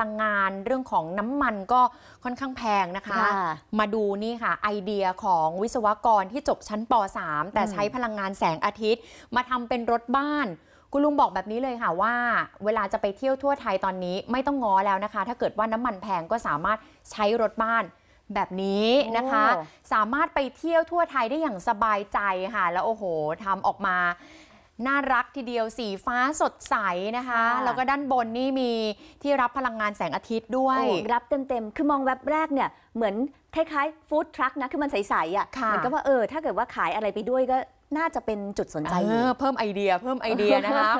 ลังงานเรื่องของน้ำมันก็ค่อนข้างแพงนะคะ มาดูนี่ค่ะ ไอเดียของวิศวกรที่จบชั้นป .3 แต่ใช้พลังงานแสงอาทิตย์มาทำเป็นรถบ้านคุณลุงบอกแบบนี้เลยค่ะว่า เวลาจะไปเที่ยวทั่วไทยตอนนี้ไม่ต้องง้อแล้วนะคะ ถ้าเกิดว่าน้ำมันแพงก็สามารถใช้รถบ้านแบบนี้นะคะ สามารถไปเที่ยวทั่วไทยได้อย่างสบายใจค่ะแล้วโอ้โหทำออกมาน่ารักทีเดียวสีฟ้าสดใสนะคะ แล้วก็ด้านบนนี่มีที่รับพลังงานแสงอาทิตย์ด้วย รับเต็มๆ คือมองแวบแรกเนี่ยเหมือนคล้ายๆฟู้ดทรัคนะคือมันใสๆอ่ะเหมือนกับว่าเออ ถ้าเกิดว่าขายอะไรไปด้วยก็น่าจะเป็นจุดสนใจเเพิ่มไอเดีย เพิ่มไอเดียนะคะ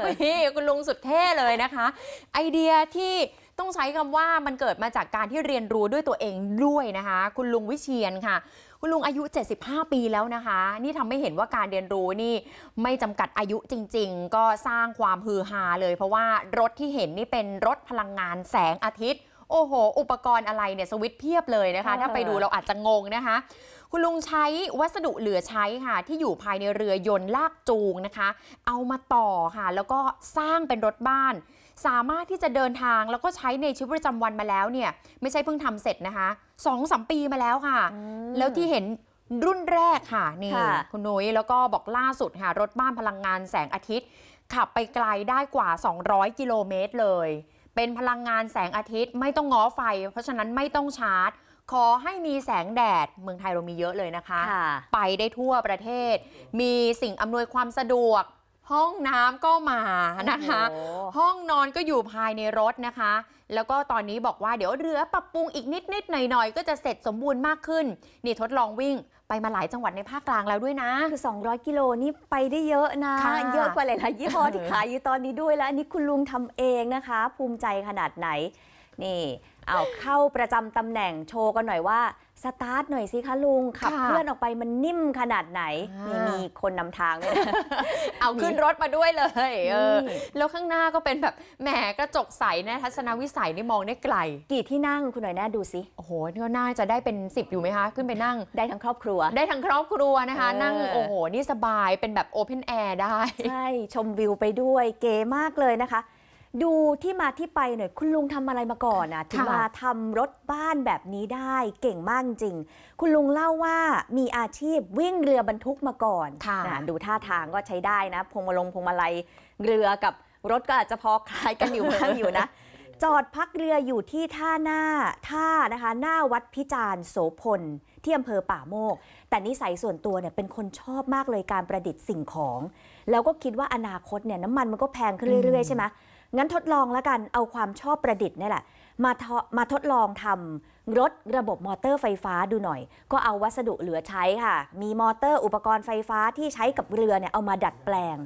คุณลุงสุดเท่เลยนะคะ ไอเดียที่ต้องใช้คำว่ามันเกิดมาจากการที่เรียนรู้ด้วยตัวเองด้วยนะคะ คุณลุงวิเชียนค่ะ คุณลุงอายุ 75 ปีแล้วนะคะ นี่ทำให้เห็นว่าการเรียนรู้นี่ไม่จำกัดอายุจริง ๆ ก็สร้างความฮือฮาเลย เพราะว่ารถที่เห็นนี่เป็นรถพลังงานแสงอาทิตย์โอ้โห อุปกรณ์อะไรเนี่ย สวิตเพียบเลยนะคะ ถ้าไปดูเราอาจจะงงนะคะ คุณลุงใช้วัสดุเหลือใช้ค่ะที่อยู่ภายในเรือยนต์ลากจูงนะคะ เอามาต่อค่ะแล้วก็สร้างเป็นรถบ้าน สามารถที่จะเดินทางแล้วก็ใช้ในชีวิตประจำวันมาแล้วเนี่ยไม่ใช่เพิ่งทำเสร็จนะคะสองสมปีมาแล้วค่ะ แล้วที่เห็นรุ่นแรกค่ะนี่คุณนุ้ยแล้วก็บอกล่าสุดค่ะ รถบ้านพลังงานแสงอาทิตย์ขับไปไกลได้กว่า 200 กิโลเมตรเลยเป็นพลังงานแสงอาทิตย์ไม่ต้องง้อไฟ เพราะฉะนั้นไม่ต้องชาร์จ ขอให้มีแสงแดด เมืองไทยเรามีเยอะเลยนะคะ ไปได้ทั่วประเทศ มีสิ่งอำนวยความสะดวกห้องน้ำก็มานะคะ ห้องนอนก็อยู่ภายในรถนะคะ แล้วก็ตอนนี้บอกว่าเดี๋ยวเรือปรับปรุงอีกนิดนิดหน่อยหน่อยก็จะเสร็จสมบูรณ์มากขึ้น นี่ทดลองวิ่งไปมาหลายจังหวัดในภาคกลางแล้วด้วยนะคือ 200 กิโลนี่ไปได้เยอะนะะเยอะกว่าหลายๆยี่ห้อที่ขายอยู่ตอนนี้ด้วยแล้วอันนี้คุณลุงทำเองนะคะ ภูมิใจขนาดไหนนี่เอาเข้าประจำตำแหน่งโชว์กันหน่อยว่าสตาร์ทหน่อยสิคะลุงขับเคลื่อนออกไปมันนิ่มขนาดไหนมีมีคนนำทางเลยเอาขึ้นรถมาด้วยเลย เออ แล้วข้างหน้าก็เป็นแบบแหมกระจกใสนะทัศนวิสัยนี่มองได้ไกลกี่ที่นั่งคุณหน่อยน่าดูสิโอ้โหนี่ก็น่าจะได้เป็น10อยู่ไหมคะ ขึ้นไปนั่ง ได้ทั้งครอบครัว ได้ทั้งครอบครัวนะคะ นั่งโอ้โห นี่สบายเป็นแบบโอเพนแอร์ได้ใช่ชมวิวไปด้วยเก๋มากเลยนะคะดูที่มาที่ไปหน่อยคุณลุงทำอะไรมาก่อนอ่ะถึงมาทำรถบ้านแบบนี้ได้เก่งมากจริง คุณลุงเล่าว่ามีอาชีพวิ่งเรือบรรทุกมาก่อนนะดูท่าทางก็ใช้ได้นะ พงมาลงพงมาลัยเรือกับรถก็อาจจะพอคล้ายกันอยู่บ้างอยู่นะ จอดพักเรืออยู่ที่ท่าหน้าท่านะคะ หน้าวัดพิจารโสพลที่อำเภอป่าโมก แต่นิสัยส่วนตัวเนี่ยเป็นคนชอบมากเลยการประดิษฐ์สิ่งของ แล้วก็คิดว่าอนาคตเนี่ยน้ำมันมันก็แพงขึ้นเรื่อยๆ ใช่ไหมงั้นทดลองแล้วกันเอาความชอบประดิษฐ์นี่แหละมามาทดลองทำรถระบบมอเตอร์ไฟฟ้าดูหน่อย ก็เอาวัสดุเหลือใช้ค่ะ มีมอเตอร์อุปกรณ์ไฟฟ้าที่ใช้กับเรือเนี่ยเอามาดัดแปลง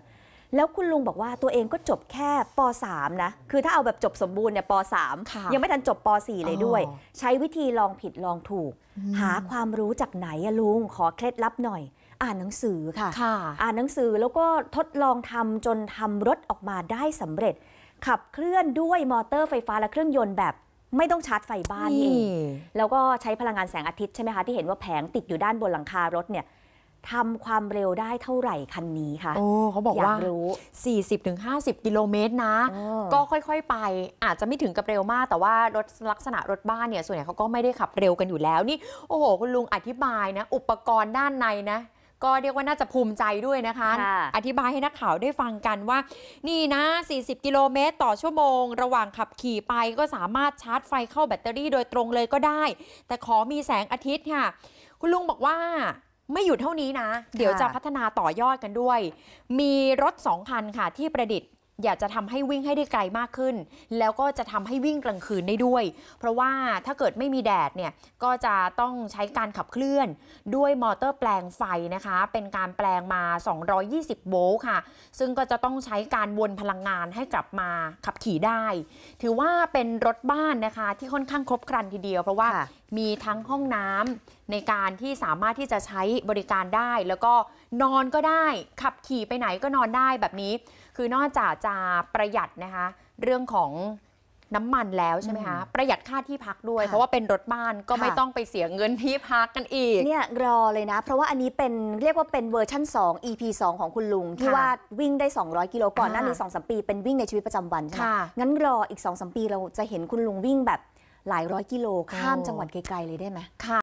แล้วคุณลุงบอกว่าตัวเองก็จบแค่ป .3 นะคือถ้าเอาแบบจบสมบูรณ์เนี่ยป .3 ยังไม่ทันจบป .4 เลยด้วย ใช้วิธีลองผิดลองถูก หาความรู้จากไหนอะลุงขอเคล็ดลับหน่อย อ่านหนังสือค่ะคะอ่านหนังสือแล้วก็ทดลองทำจนทำรถออกมาได้สำเร็จขับเคลื่อนด้วยมอเตอร์ไฟฟ้าและเครื่องยนต์แบบ ไม่ต้องชาร์จไฟบ้านเอง แล้วก็ใช้พลังงานแสงอาทิตย์ใช่ไหมคะ ที่เห็นว่าแผงติดอยู่ด้านบนหลังคารถเนี่ยทำความเร็วได้เท่าไหร่คันนี้คะโอ้เขาบอกว่า 40-50 กิโลเมตรนะ ก็ค่อยๆ ไปอาจจะไม่ถึงกับเร็วมาก แต่ว่ารถลักษณะรถบ้านเนี่ยส่วนใหญ่เขาก็ไม่ได้ขับเร็วกันอยู่แล้ว นี่โอ้โหคุณลุงอธิบายนะ อุปกรณ์ด้านในนะก็เรียกว่าน่าจะภูมิใจด้วยนะคะ อธิบายให้นักข่าวได้ฟังกันว่า นี่นะ 40 กิโลเมตรต่อชั่วโมง ระหว่างขับขี่ไปก็สามารถชาร์จไฟเข้าแบตเตอรี่โดยตรงเลยก็ได้ แต่ขอมีแสงอาทิตย์ค่ะ คุณลุงบอกว่าไม่หยุดเท่านี้นะ เดี๋ยวจะพัฒนาต่อยอดกันด้วย มีรถสองคันค่ะที่ประดิษฐ์อยากจะทำให้วิ่งให้ได้ไกลมากขึ้น แล้วก็จะทำให้วิ่งกลางคืนได้ด้วย เพราะว่าถ้าเกิดไม่มีแดดเนี่ยก็จะต้องใช้การขับเคลื่อน ด้วยมอเตอร์แปลงไฟนะคะ เป็นการแปลงมา 220 โวลต์ค่ะ ซึ่งก็จะต้องใช้การวนพลังงานให้กลับมาขับขี่ได้ ถือว่าเป็นรถบ้านนะคะที่ค่อนข้างครบครันทีเดียวเพราะว่ามีทั้งห้องน้ำในการที่สามารถที่จะใช้บริการได้แล้วก็นอนก็ได้ขับขี่ไปไหนก็นอนได้แบบนี้ คือนอกจากจะประหยัดนะคะเรื่องของน้ำมันแล้วใช่ไหมคะประหยัดค่าที่พักด้วย เพราะว่าเป็นรถบ้านก็ไม่ต้องไปเสียเงินที่พักกันอีกเนี่ยรอเลยนะเพราะว่าอันนี้เป็นเรียกว่าเป็นเวอร์ชั่น 2 EP 2ของคุณลุง ที่ว่าวิ่งได้ 200กิโลก่อนหน้านี้สองสปีเป็นวิ่งในชีวิตประจำวันค่ะงั้นรออีก2อสปีเราจะเห็นคุณลุงวิ่งแบบหลายร้อยกิโลข้ามจังหวัดไกลๆเลยได้ไหมค่ะ